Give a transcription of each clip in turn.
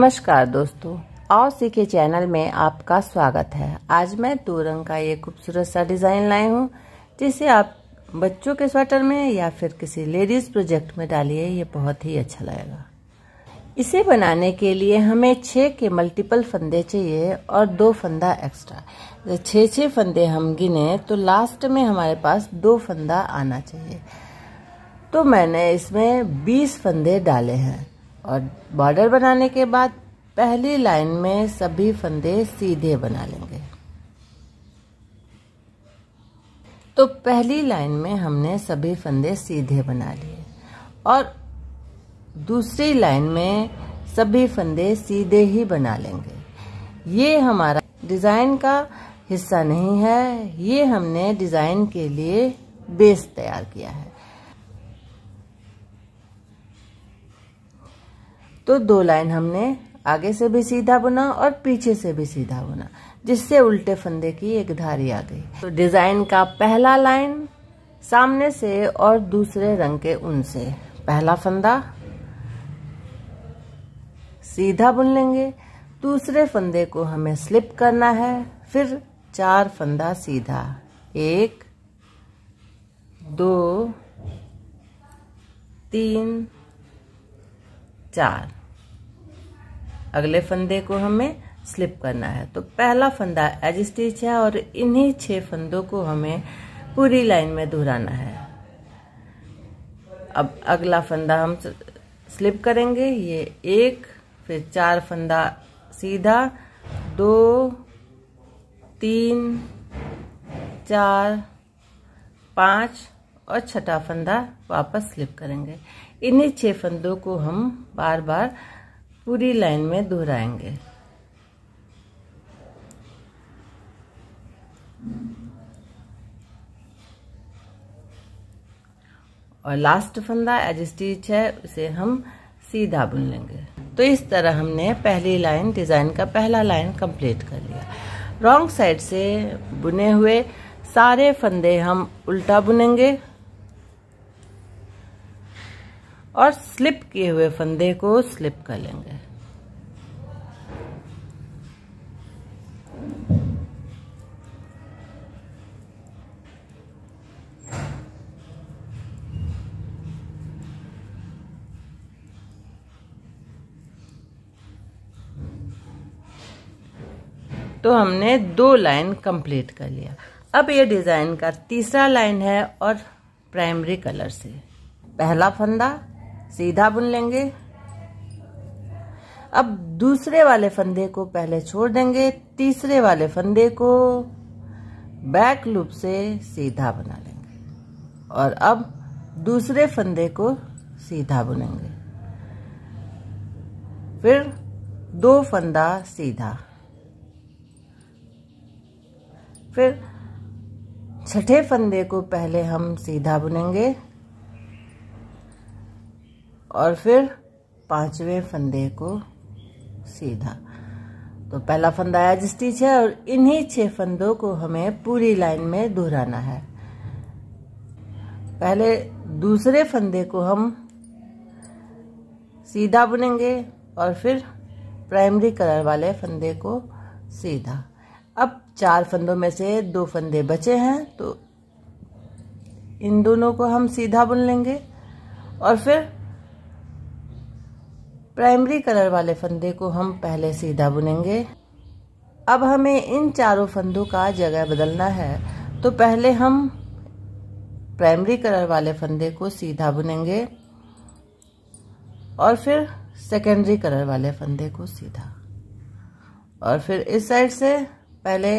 नमस्कार दोस्तों आओ सीखे चैनल में आपका स्वागत है आज मैं दो रंग का ये खूबसूरत सा डिज़ाइन लाए हूँ जिसे आप बच्चों के स्वेटर में या फिर किसी लेडीज़ प्रोजेक्ट में डालिए ये बहुत ही अच्छा लगेगा इसे बनाने के लिए हमें छः के मल्टीपल फंदे चाहिए और दो फंदा एक्स्ट्रा छः छः फंदे हम गिने तो लास्ट में हमारे पास दो फंदा आना चाहिए तो मैंने इसमें बीस फंदे डाले हैं और बॉर्डर बनाने के बाद पहली लाइन में सभी फंदे सीधे बना लेंगे तो पहली लाइन में हमने सभी फंदे सीधे बना लिए और दूसरी लाइन में सभी फंदे सीधे ही बना लेंगे ये हमारा डिज़ाइन का हिस्सा नहीं है ये हमने डिज़ाइन के लिए बेस तैयार किया है तो दो लाइन हमने आगे से भी सीधा बुना और पीछे से भी सीधा बुना जिससे उल्टे फंदे की एक धारी आ गई तो डिज़ाइन का पहला लाइन सामने से और दूसरे रंग के ऊन से पहला फंदा सीधा बुन लेंगे दूसरे फंदे को हमें स्लिप करना है फिर चार फंदा सीधा एक दो तीन चार अगले फंदे को हमें स्लिप करना है तो पहला फंदा एज स्टिच है और इन्हीं छह फंदों को हमें पूरी लाइन में दोहराना है अब अगला फंदा हम स्लिप करेंगे ये एक फिर चार फंदा सीधा दो तीन चार पाँच और छठा फंदा वापस स्लिप करेंगे इन्हीं छह फंदों को हम बार बार पूरी लाइन में दोहराएंगे और लास्ट फंदा एज स्टिच है उसे हम सीधा बुन लेंगे तो इस तरह हमने पहली लाइन डिज़ाइन का पहला लाइन कंप्लीट कर लिया रॉन्ग साइड से बुने हुए सारे फंदे हम उल्टा बुनेंगे और स्लिप किए हुए फंदे को स्लिप कर लेंगे तो हमने दो लाइन कंप्लीट कर लिया अब ये डिज़ाइन का तीसरा लाइन है और प्राइमरी कलर से पहला फंदा सीधा बुन लेंगे अब दूसरे वाले फंदे को पहले छोड़ देंगे तीसरे वाले फंदे को बैक लूप से सीधा बना लेंगे और अब दूसरे फंदे को सीधा बुनेंगे फिर दो फंदा सीधा फिर छठे फंदे को पहले हम सीधा बुनेंगे और फिर पांचवें फंदे को सीधा तो पहला फंदा आया जिस स्टिच है और इन्हीं छह फंदों को हमें पूरी लाइन में दोहराना है पहले दूसरे फंदे को हम सीधा बुनेंगे और फिर प्राइमरी कलर वाले फंदे को सीधा अब चार फंदों में से दो फंदे बचे हैं तो इन दोनों को हम सीधा बुन लेंगे और फिर प्राइमरी कलर वाले फंदे को हम पहले सीधा बुनेंगे अब हमें इन चारों फंदों का जगह बदलना है तो पहले हम प्राइमरी कलर वाले फंदे को सीधा बुनेंगे और फिर सेकेंडरी कलर वाले फंदे को सीधा और फिर इस साइड से पहले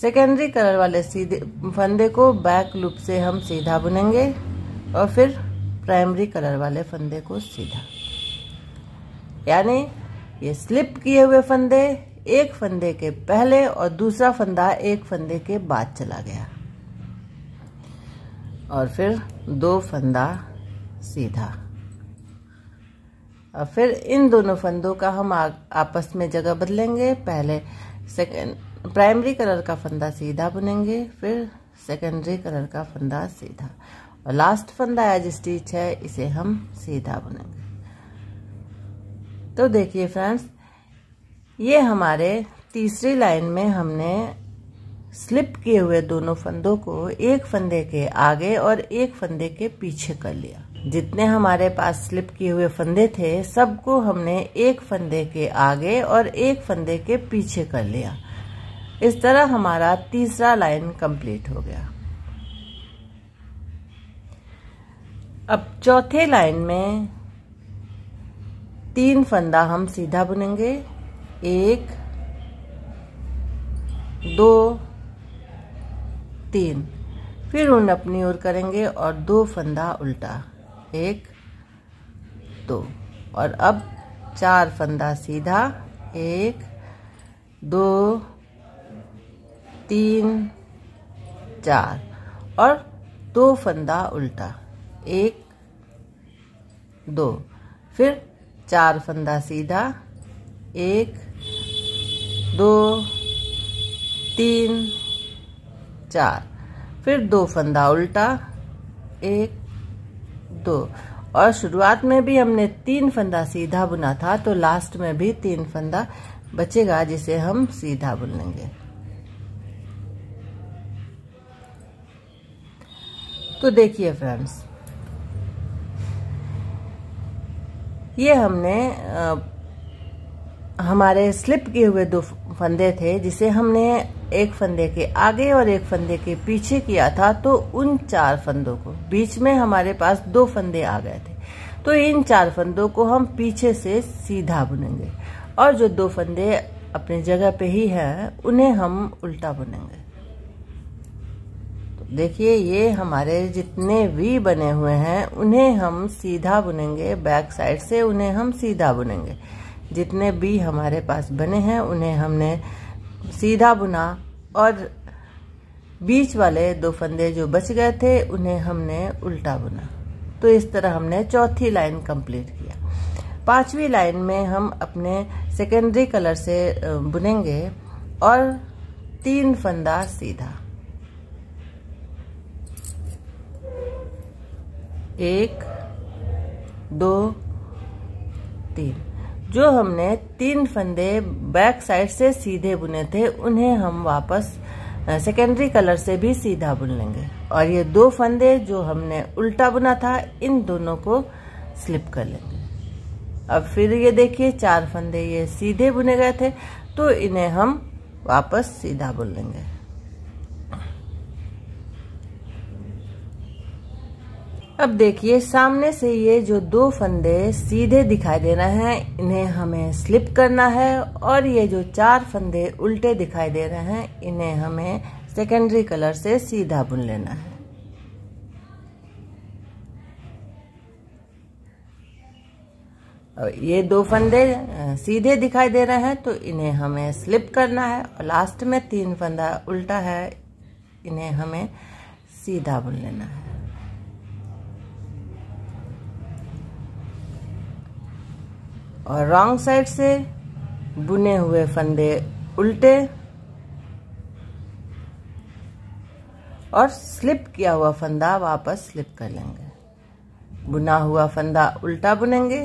सेकेंडरी कलर वाले सीधे फंदे को बैक लूप से हम सीधा बुनेंगे और फिर प्राइमरी कलर वाले फंदे को सीधा यानी ये स्लिप किए हुए फंदे एक फंदे के पहले और दूसरा फंदा एक फंदे के बाद चला गया और फिर दो फंदा सीधा और फिर इन दोनों फंदों का हम आ, आपस में जगह बदलेंगे पहले सेकेंड प्राइमरी कलर का फंदा सीधा बुनेंगे फिर सेकेंडरी कलर का फंदा सीधा और लास्ट फंदा एज स्टिच है इसे हम सीधा बुनेंगे तो देखिए फ्रेंड्स ये हमारे तीसरी लाइन में हमने स्लिप किए हुए दोनों फंदों को एक फंदे के आगे और एक फंदे के पीछे कर लिया जितने हमारे पास स्लिप किए हुए फंदे थे सबको हमने एक फंदे के आगे और एक फंदे के पीछे कर लिया इस तरह हमारा तीसरा लाइन कंप्लीट हो गया अब चौथे लाइन में तीन फंदा हम सीधा बुनेंगे एक दो तीन फिर उन अपनी ओर करेंगे और दो फंदा उल्टा एक दो और अब चार फंदा सीधा एक दो तीन चार और दो फंदा उल्टा एक दो फिर चार फंदा सीधा एक दो तीन चार फिर दो फंदा उल्टा एक दो और शुरुआत में भी हमने तीन फंदा सीधा बुना था तो लास्ट में भी तीन फंदा बचेगा जिसे हम सीधा बुन लेंगे तो देखिए फ्रेंड्स ये हमने आ, हमारे स्लिप किए हुए दो फंदे थे जिसे हमने एक फंदे के आगे और एक फंदे के पीछे किया था तो उन चार फंदों को बीच में हमारे पास दो फंदे आ गए थे तो इन चार फंदों को हम पीछे से सीधा बुनेंगे और जो दो फंदे अपने जगह पे ही हैं उन्हें हम उल्टा बुनेंगे देखिए ये हमारे जितने वी बने हुए हैं उन्हें हम सीधा बुनेंगे बैक साइड से उन्हें हम सीधा बुनेंगे जितने बी हमारे पास बने हैं उन्हें हमने सीधा बुना और बीच वाले दो फंदे जो बच गए थे उन्हें हमने उल्टा बुना तो इस तरह हमने चौथी लाइन कंप्लीट किया पांचवी लाइन में हम अपने सेकेंडरी कलर से बुनेंगे और तीन फंदा सीधा एक दो तीन जो हमने तीन फंदे बैक साइड से सीधे बुने थे उन्हें हम वापस सेकेंडरी कलर से भी सीधा बुन लेंगे और ये दो फंदे जो हमने उल्टा बुना था इन दोनों को स्लिप कर लेंगे अब फिर ये देखिए चार फंदे ये सीधे बुने गए थे तो इन्हें हम वापस सीधा बुन लेंगे अब देखिए सामने से ये जो दो फंदे सीधे दिखाई दे रहे हैं इन्हें हमें स्लिप करना है और ये जो चार फंदे उल्टे दिखाई दे रहे हैं इन्हें हमें सेकेंडरी कलर से सीधा बुन लेना है ये दो फंदे सीधे दिखाई दे रहे हैं तो इन्हें हमें स्लिप करना है और लास्ट में तीन फंदा उल्टा है इन्हें हमें सीधा बुन लेना है और रॉन्ग साइड से बुने हुए फंदे उल्टे और स्लिप किया हुआ फंदा वापस स्लिप कर लेंगे बुना हुआ फंदा उल्टा बुनेंगे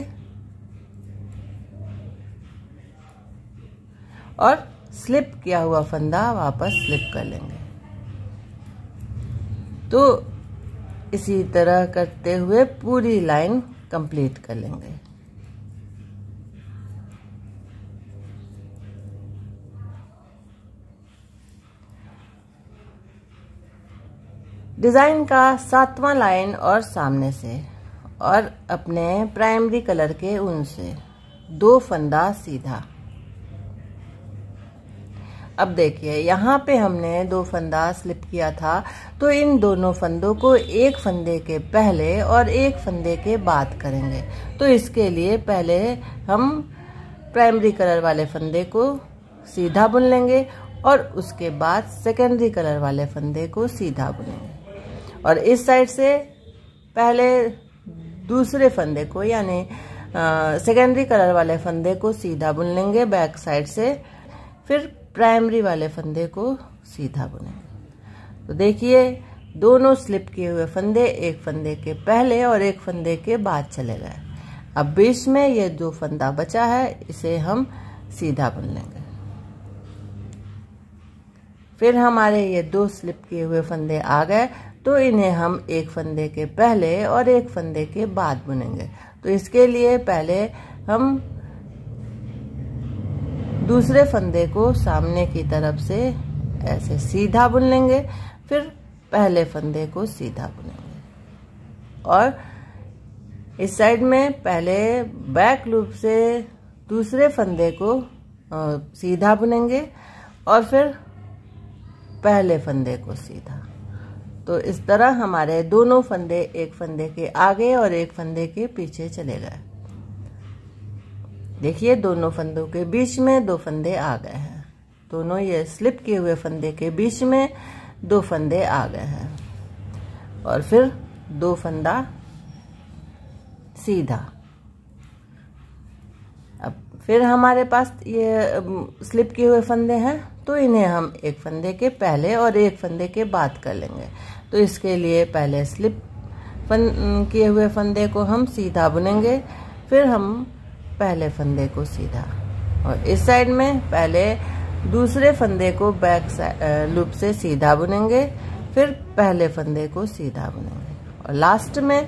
और स्लिप किया हुआ फंदा वापस स्लिप कर लेंगे तो इसी तरह करते हुए पूरी लाइन कंप्लीट कर लेंगे डिज़ाइन का सातवां लाइन और सामने से और अपने प्राइमरी कलर के ऊन से दो फंदा सीधा अब देखिए यहाँ पे हमने दो फंदा स्लिप किया था तो इन दोनों फंदों को एक फंदे के पहले और एक फंदे के बाद करेंगे तो इसके लिए पहले हम प्राइमरी कलर वाले फंदे को सीधा बुन लेंगे और उसके बाद सेकेंडरी कलर वाले फंदे को सीधा बुनेंगे और इस साइड से पहले दूसरे फंदे को यानी सेकेंडरी कलर वाले फंदे को सीधा बुन लेंगे बैक साइड से फिर प्राइमरी वाले फंदे को सीधा बुनेंगे तो देखिए दोनों स्लिप किए हुए फंदे एक फंदे के पहले और एक फंदे के बाद चले गए अब बीच में ये जो फंदा बचा है इसे हम सीधा बुन लेंगे फिर हमारे ये दो स्लिप किए हुए फंदे आ गए तो इन्हें हम एक फंदे के पहले और एक फंदे के बाद बुनेंगे तो इसके लिए पहले हम दूसरे फंदे को सामने की तरफ से ऐसे सीधा बुन लेंगे फिर पहले फंदे को सीधा बुनेंगे और इस साइड में पहले बैक लूप से दूसरे फंदे को सीधा बुनेंगे और फिर पहले फंदे को सीधा तो इस तरह हमारे दोनों फंदे एक फंदे के आगे और एक फंदे के पीछे चले गए देखिए दोनों फंदों के बीच में दो फंदे आ गए हैं दोनों ये स्लिप किए हुए फंदे के बीच में दो फंदे आ गए हैं और फिर दो फंदा सीधा अब फिर हमारे पास ये स्लिप किए हुए फंदे हैं तो इन्हें हम एक फंदे के पहले और एक फंदे के बाद कर लेंगे तो इसके लिए पहले स्लिप फन किए हुए फंदे को हम सीधा बुनेंगे फिर हम पहले फंदे को सीधा और इस साइड में पहले दूसरे फंदे को बैक लूप से सीधा बुनेंगे फिर पहले फंदे को सीधा बुनेंगे और लास्ट में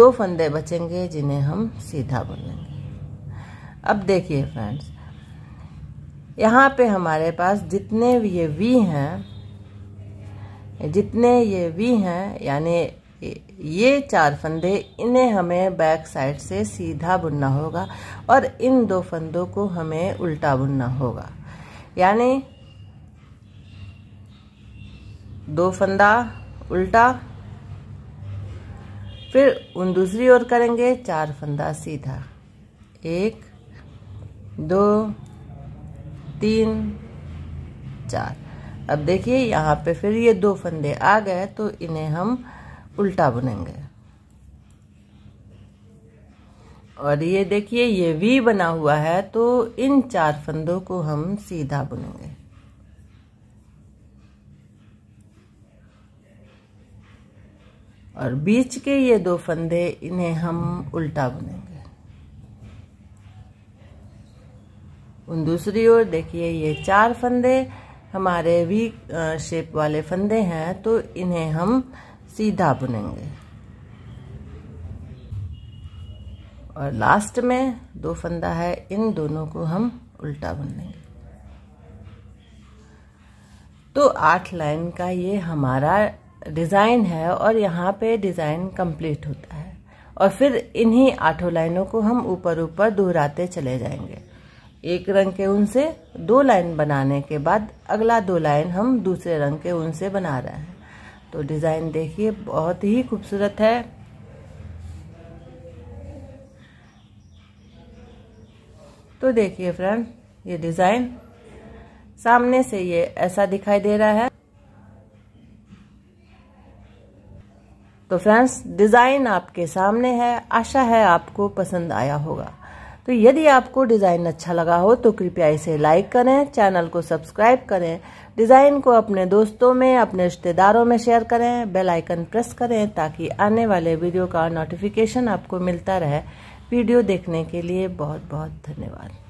दो फंदे बचेंगे जिन्हें हम सीधा बुनेंगे अब देखिए फ्रेंड्स यहाँ पे हमारे पास जितने ये वी हैं जितने ये वी हैं यानी ये चार फंदे इन्हें हमें बैक साइड से सीधा बुनना होगा और इन दो फंदों को हमें उल्टा बुनना होगा यानी दो फंदा उल्टा फिर उन दूसरी ओर करेंगे चार फंदा सीधा एक दो तीन चार अब देखिए यहाँ पे फिर ये दो फंदे आ गए तो इन्हें हम उल्टा बुनेंगे और ये देखिए ये वी बना हुआ है तो इन चार फंदों को हम सीधा बुनेंगे और बीच के ये दो फंदे इन्हें हम उल्टा बुनेंगे उन दूसरी ओर देखिए ये चार फंदे हमारे वी शेप वाले फंदे हैं तो इन्हें हम सीधा बुनेंगे और लास्ट में दो फंदा है इन दोनों को हम उल्टा बुन लेंगे तो आठ लाइन का ये हमारा डिज़ाइन है और यहाँ पे डिज़ाइन कंप्लीट होता है और फिर इन्हीं आठों लाइनों को हम ऊपर ऊपर दोहराते चले जाएंगे एक रंग के ऊन से दो लाइन बनाने के बाद अगला दो लाइन हम दूसरे रंग के ऊन से बना रहे हैं तो डिज़ाइन देखिए बहुत ही खूबसूरत है तो देखिए फ्रेंड ये डिज़ाइन सामने से ये ऐसा दिखाई दे रहा है तो फ्रेंड्स डिज़ाइन आपके सामने है आशा है आपको पसंद आया होगा तो यदि आपको डिज़ाइन अच्छा लगा हो तो कृपया इसे लाइक करें चैनल को सब्सक्राइब करें डिज़ाइन को अपने दोस्तों में अपने रिश्तेदारों में शेयर करें बेल आइकन प्रेस करें ताकि आने वाले वीडियो का नोटिफिकेशन आपको मिलता रहे वीडियो देखने के लिए बहुत बहुत धन्यवाद